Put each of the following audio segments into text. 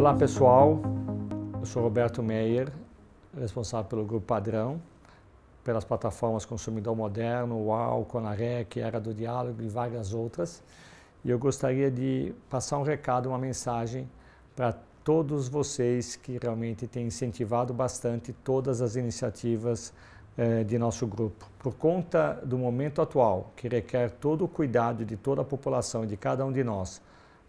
Olá pessoal, eu sou Roberto Meyer, responsável pelo Grupo Padrão, pelas plataformas Consumidor Moderno, UAU, Conarec, Era do Diálogo e várias outras. E eu gostaria de passar um recado, uma mensagem para todos vocês que realmente têm incentivado bastante todas as iniciativas eh, de nosso grupo. Por conta do momento atual, que requer todo o cuidado de toda a população, e de cada um de nós,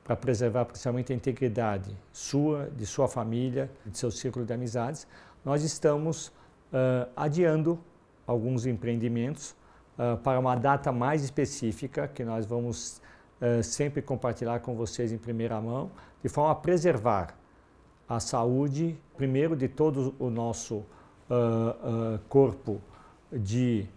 para preservar principalmente a integridade sua, de sua família, de seu círculo de amizades, nós estamos uh, adiando alguns empreendimentos uh, para uma data mais específica que nós vamos uh, sempre compartilhar com vocês em primeira mão, de forma a preservar a saúde, primeiro, de todo o nosso corpo de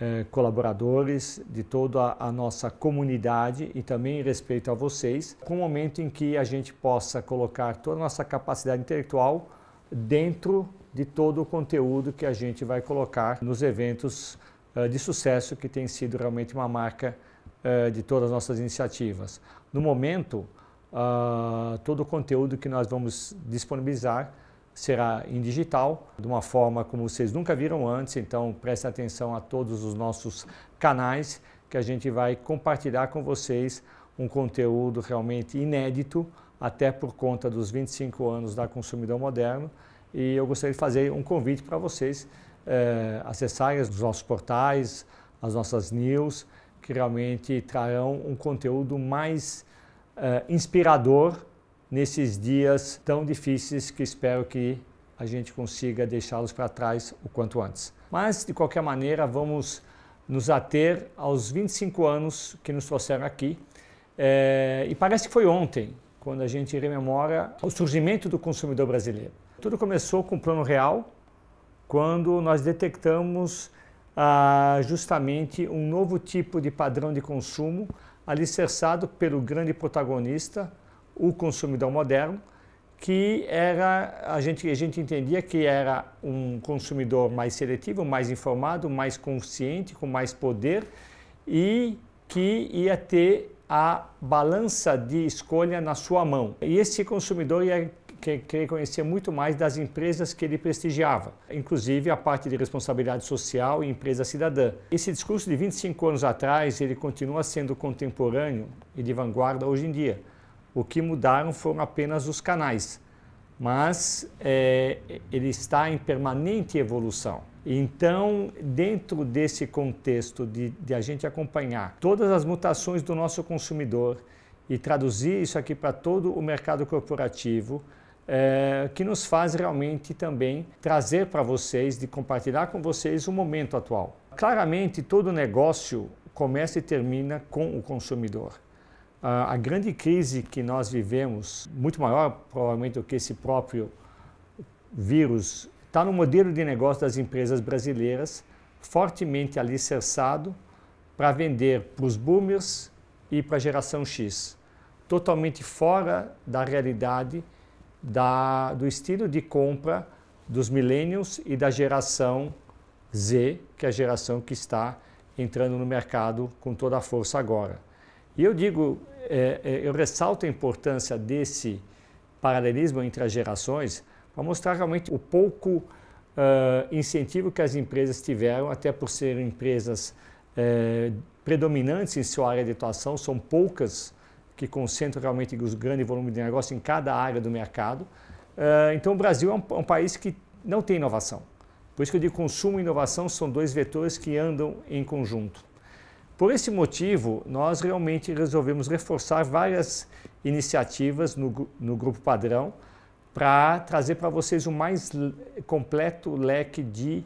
eh, colaboradores, de toda a nossa comunidade e também respeito a vocês, com o um momento em que a gente possa colocar toda a nossa capacidade intelectual dentro de todo o conteúdo que a gente vai colocar nos eventos eh, de sucesso que tem sido realmente uma marca eh, de todas as nossas iniciativas. No momento, ah, todo o conteúdo que nós vamos disponibilizar será em digital, de uma forma como vocês nunca viram antes, então prestem atenção a todos os nossos canais que a gente vai compartilhar com vocês um conteúdo realmente inédito, até por conta dos 25 anos da Consumidor Moderno. E eu gostaria de fazer um convite para vocês é, acessarem os nossos portais, as nossas news, que realmente trarão um conteúdo mais é, inspirador nesses dias tão difíceis que espero que a gente consiga deixá-los para trás o quanto antes. Mas, de qualquer maneira, vamos nos ater aos 25 anos que nos trouxeram aqui. É, e parece que foi ontem, quando a gente rememora o surgimento do consumidor brasileiro. Tudo começou com o Plano Real, quando nós detectamos ah, justamente um novo tipo de padrão de consumo alicerçado pelo grande protagonista, o consumidor moderno, que era a gente a gente entendia que era um consumidor mais seletivo, mais informado, mais consciente, com mais poder e que ia ter a balança de escolha na sua mão. E esse consumidor ia querer conhecer muito mais das empresas que ele prestigiava, inclusive a parte de responsabilidade social e empresa cidadã. Esse discurso de 25 anos atrás, ele continua sendo contemporâneo e de vanguarda hoje em dia. O que mudaram foram apenas os canais, mas é, ele está em permanente evolução. Então, dentro desse contexto de, de a gente acompanhar todas as mutações do nosso consumidor e traduzir isso aqui para todo o mercado corporativo, é, que nos faz realmente também trazer para vocês, de compartilhar com vocês o momento atual. Claramente, todo negócio começa e termina com o consumidor a grande crise que nós vivemos, muito maior provavelmente do que esse próprio vírus, está no modelo de negócio das empresas brasileiras, fortemente alicerçado para vender para os boomers e para a geração X, totalmente fora da realidade da, do estilo de compra dos millennials e da geração Z, que é a geração que está entrando no mercado com toda a força agora. E eu digo, é, é, eu ressalto a importância desse paralelismo entre as gerações para mostrar realmente o pouco uh, incentivo que as empresas tiveram, até por serem empresas é, predominantes em sua área de atuação, são poucas que concentram realmente os grande volume de negócio em cada área do mercado. Uh, então, o Brasil é um, um, país que não tem inovação. Por isso que eu digo consumo e inovação são dois vetores que andam em conjunto. Por esse motivo, nós realmente resolvemos reforçar várias iniciativas no, no grupo padrão para trazer para vocês o mais completo leque de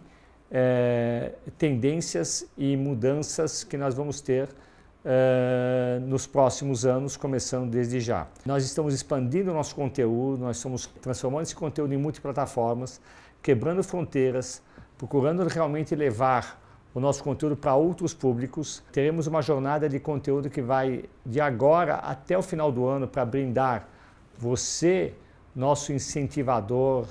eh, tendências e mudanças que nós vamos ter eh, nos próximos anos, começando desde já. Nós estamos expandindo o nosso conteúdo, nós estamos transformando esse conteúdo em multiplataformas, quebrando fronteiras, procurando realmente levar o nosso conteúdo para outros públicos. Teremos uma jornada de conteúdo que vai de agora até o final do ano para brindar você, nosso incentivador,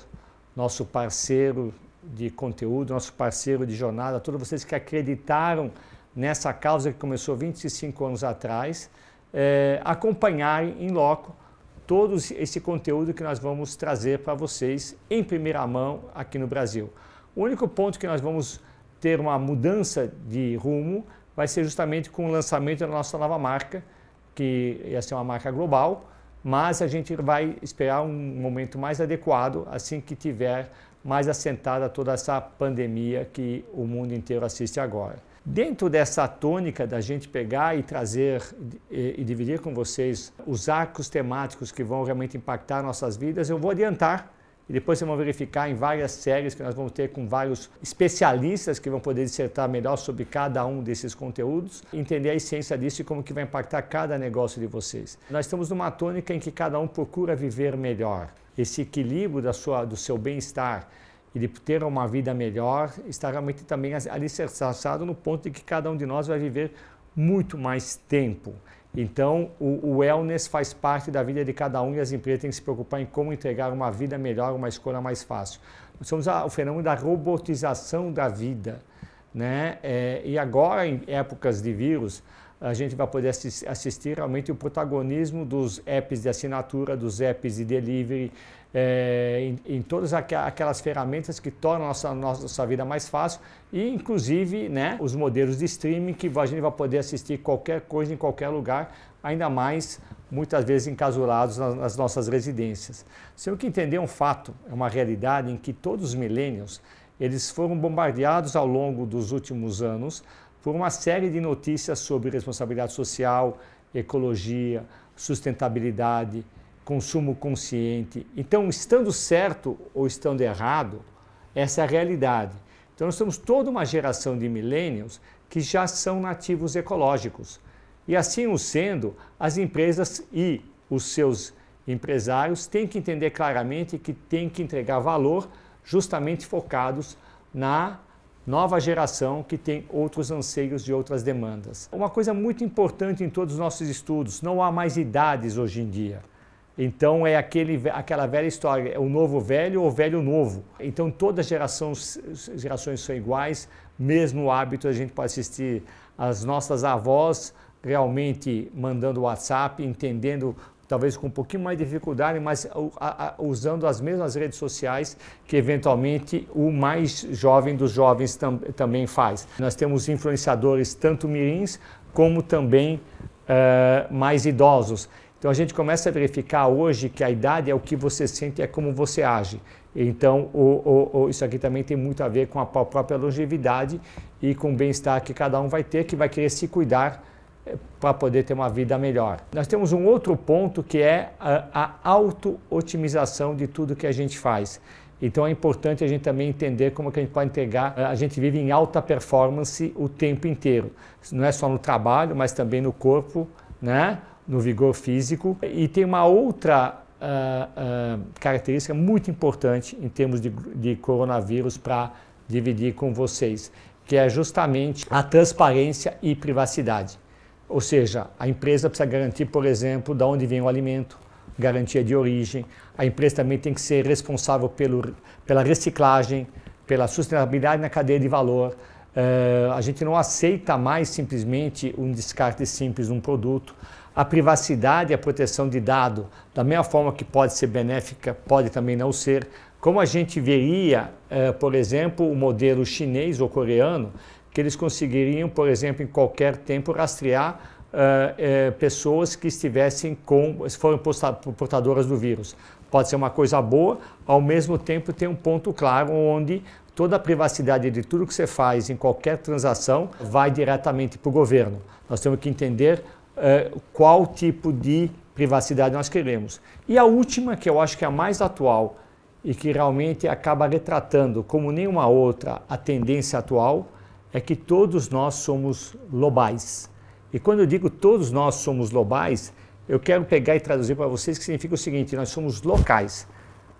nosso parceiro de conteúdo, nosso parceiro de jornada, todos vocês que acreditaram nessa causa que começou 25 anos atrás, é, acompanharem em loco todo esse conteúdo que nós vamos trazer para vocês em primeira mão aqui no Brasil. O único ponto que nós vamos ter uma mudança de rumo vai ser justamente com o lançamento da nossa nova marca, que ia ser uma marca global, mas a gente vai esperar um momento mais adequado assim que tiver mais assentada toda essa pandemia que o mundo inteiro assiste agora. Dentro dessa tônica da gente pegar e trazer e, e dividir com vocês os arcos temáticos que vão realmente impactar nossas vidas, eu vou adiantar e depois vocês vão verificar em várias séries que nós vamos ter com vários especialistas que vão poder dissertar melhor sobre cada um desses conteúdos, entender a essência disso e como que vai impactar cada negócio de vocês. Nós estamos numa tônica em que cada um procura viver melhor. Esse equilíbrio da sua, do seu bem-estar e de ter uma vida melhor está realmente também alicerçado no ponto de que cada um de nós vai viver muito mais tempo. Então, o, o wellness faz parte da vida de cada um e as empresas têm que se preocupar em como entregar uma vida melhor, uma escolha mais fácil. Nós somos a, o fenômeno da robotização da vida. Né? É, e agora, em épocas de vírus, a gente vai poder assistir realmente o protagonismo dos apps de assinatura, dos apps de delivery, é, em, em, todas aquelas ferramentas que tornam a nossa, nossa vida mais fácil e, inclusive, né, os modelos de streaming que a gente vai poder assistir qualquer coisa em qualquer lugar, ainda mais muitas vezes encasulados nas, nas nossas residências. eu que entender um fato, é uma realidade em que todos os milênios eles foram bombardeados ao longo dos últimos anos por uma série de notícias sobre responsabilidade social, ecologia, sustentabilidade, consumo consciente. Então, estando certo ou estando errado, essa é a realidade. Então, nós temos toda uma geração de millennials que já são nativos ecológicos. E assim o sendo, as empresas e os seus empresários têm que entender claramente que têm que entregar valor justamente focados na nova geração que tem outros anseios e outras demandas. Uma coisa muito importante em todos os nossos estudos, não há mais idades hoje em dia. Então é aquele, aquela velha história, é o novo velho ou o velho novo. Então todas as gerações, são iguais, mesmo o hábito a gente pode assistir as nossas avós realmente mandando WhatsApp, entendendo talvez com um pouquinho mais de dificuldade, mas usando as mesmas redes sociais que eventualmente o mais jovem dos jovens tam também faz. Nós temos influenciadores tanto mirins como também uh, mais idosos. Então a gente começa a verificar hoje que a idade é o que você sente, é como você age. Então o, o, o, isso aqui também tem muito a ver com a própria longevidade e com o bem-estar que cada um vai ter, que vai querer se cuidar eh, para poder ter uma vida melhor. Nós temos um outro ponto que é a, a auto-otimização de tudo que a gente faz. Então é importante a gente também entender como que a gente pode entregar. Eh, a gente vive em alta performance o tempo inteiro. Não é só no trabalho, mas também no corpo, né? no vigor físico. E tem uma outra uh, uh, característica muito importante em termos de, de coronavírus para dividir com vocês, que é justamente a transparência e privacidade. Ou seja, a empresa precisa garantir, por exemplo, de onde vem o alimento, garantia de origem. A empresa também tem que ser responsável pelo, pela reciclagem, pela sustentabilidade na cadeia de valor. Uh, a gente não aceita mais simplesmente um descarte simples de um produto. A privacidade e a proteção de dado, da mesma forma que pode ser benéfica, pode também não ser. Como a gente veria, uh, por exemplo, o modelo chinês ou coreano, que eles conseguiriam, por exemplo, em qualquer tempo rastrear uh, uh, pessoas que estivessem com, se foram portadoras do vírus. Pode ser uma coisa boa, ao mesmo tempo tem um ponto claro onde toda a privacidade de tudo que você faz em qualquer transação vai diretamente para o governo. Nós temos que entender uh, qual tipo de privacidade nós queremos. E a última, que eu acho que é a mais atual e que realmente acaba retratando, como nenhuma outra, a tendência atual, é que todos nós somos lobais. E quando eu digo todos nós somos lobais, eu quero pegar e traduzir para vocês que significa o seguinte: nós somos locais.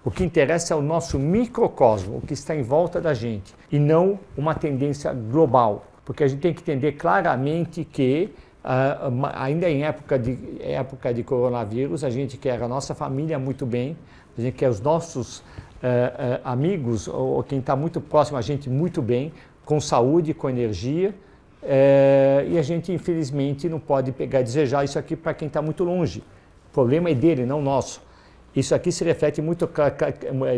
O que interessa é o nosso microcosmo, o que está em volta da gente, e não uma tendência global. Porque a gente tem que entender claramente que, uh, ainda em época de, época de coronavírus, a gente quer a nossa família muito bem, a gente quer os nossos uh, uh, amigos ou, ou quem está muito próximo a gente muito bem, com saúde, com energia. É, e a gente, infelizmente, não pode pegar e desejar isso aqui para quem está muito longe. O problema é dele, não nosso. Isso aqui se reflete muito,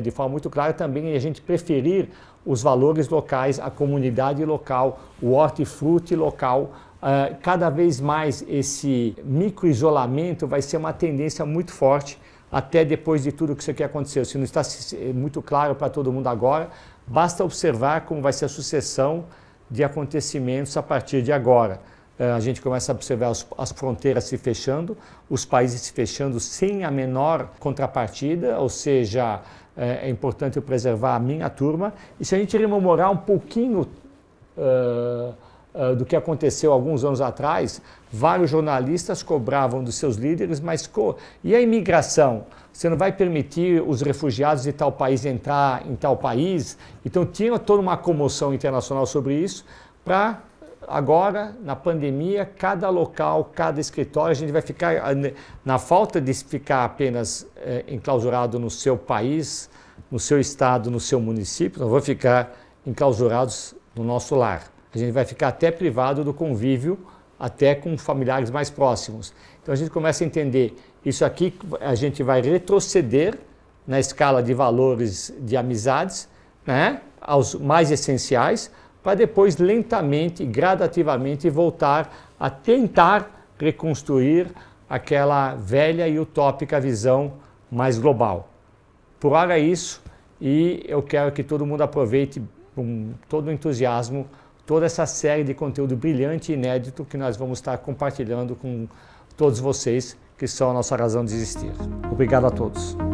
de forma muito clara também em a gente preferir os valores locais, a comunidade local, o hortifruti local. Ah, cada vez mais esse microisolamento vai ser uma tendência muito forte, até depois de tudo que isso aqui aconteceu. Se não está muito claro para todo mundo agora, Basta observar como vai ser a sucessão de acontecimentos a partir de agora. Eh, a gente começa a observar as fronteiras se fechando, os países se fechando sem a menor contrapartida, ou seja, eh, é importante eu preservar a minha turma. E se a gente rememorar um pouquinho. Uh, ah, do que aconteceu alguns anos atrás, vários jornalistas cobravam dos seus líderes, mas co e a imigração? Você não vai permitir os refugiados de tal país entrar em tal país? Então tinha toda uma comoção internacional sobre isso para agora, na pandemia, cada local, cada escritório, a gente vai ficar, na falta de ficar apenas é, enclausurado no seu país, no seu estado, no seu município, não vamos ficar enclausurados no nosso lar. A gente vai ficar até privado do convívio, até com familiares mais próximos. Então a gente começa a entender isso aqui, a gente vai retroceder na escala de valores de amizades, né, aos mais essenciais, para depois lentamente, gradativamente voltar a tentar reconstruir aquela velha e utópica visão mais global. Por hora é isso e eu quero que todo mundo aproveite com todo o entusiasmo toda essa série de conteúdo brilhante e inédito que nós vamos estar compartilhando com todos vocês que são a nossa razão de existir. Obrigado a todos.